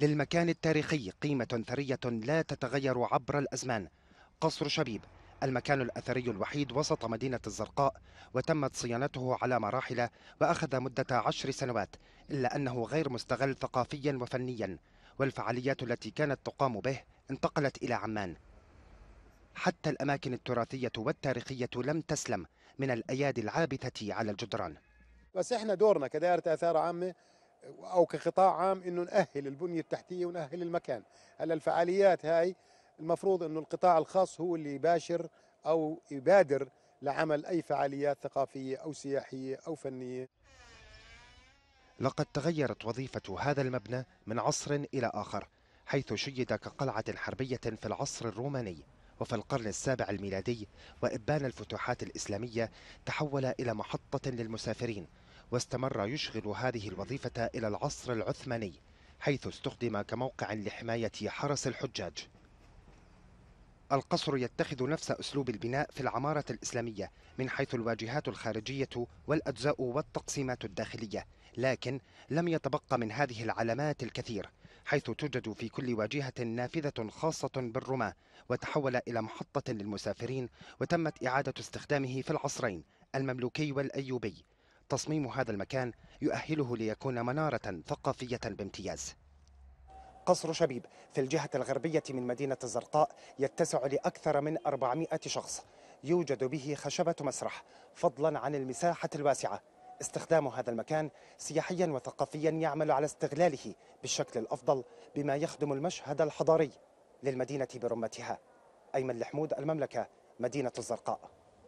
للمكان التاريخي قيمة ثرية لا تتغير عبر الأزمان قصر شبيب المكان الأثري الوحيد وسط مدينة الزرقاء وتمت صيانته على مراحل وأخذ مدة عشر سنوات إلا أنه غير مستغل ثقافيا وفنيا والفعاليات التي كانت تقام به انتقلت إلى عمان حتى الأماكن التراثية والتاريخية لم تسلم من الأيادي العابثة على الجدران بس احنا دورنا كدائرة آثار عامة او كقطاع عام انه ناهل البنيه التحتيه وناهل المكان هلا الفعاليات هاي المفروض انه القطاع الخاص هو اللي يباشر او يبادر لعمل اي فعاليات ثقافيه او سياحيه او فنيه لقد تغيرت وظيفه هذا المبنى من عصر الى اخر حيث شيد كقلعه حربيه في العصر الروماني وفي القرن السابع الميلادي وإبان الفتوحات الإسلامية تحول إلى محطة للمسافرين واستمر يشغل هذه الوظيفة إلى العصر العثماني حيث استخدم كموقع لحماية حرس الحجاج القصر يتخذ نفس أسلوب البناء في العمارة الإسلامية من حيث الواجهات الخارجية والأجزاء والتقسيمات الداخلية لكن لم يتبقى من هذه العلامات الكثير حيث توجد في كل واجهة نافذة خاصة بالرماة وتحول إلى محطة للمسافرين وتمت إعادة استخدامه في العصرين المملوكي والأيوبي تصميم هذا المكان يؤهله ليكون منارة ثقافية بامتياز قصر شبيب في الجهة الغربية من مدينة الزرقاء يتسع لأكثر من 400 شخص يوجد به خشبة مسرح فضلا عن المساحة الواسعة استخدام هذا المكان سياحيا وثقافيا يعمل على استغلاله بالشكل الأفضل بما يخدم المشهد الحضاري للمدينة برمتها أيمن الحمود المملكة مدينة الزرقاء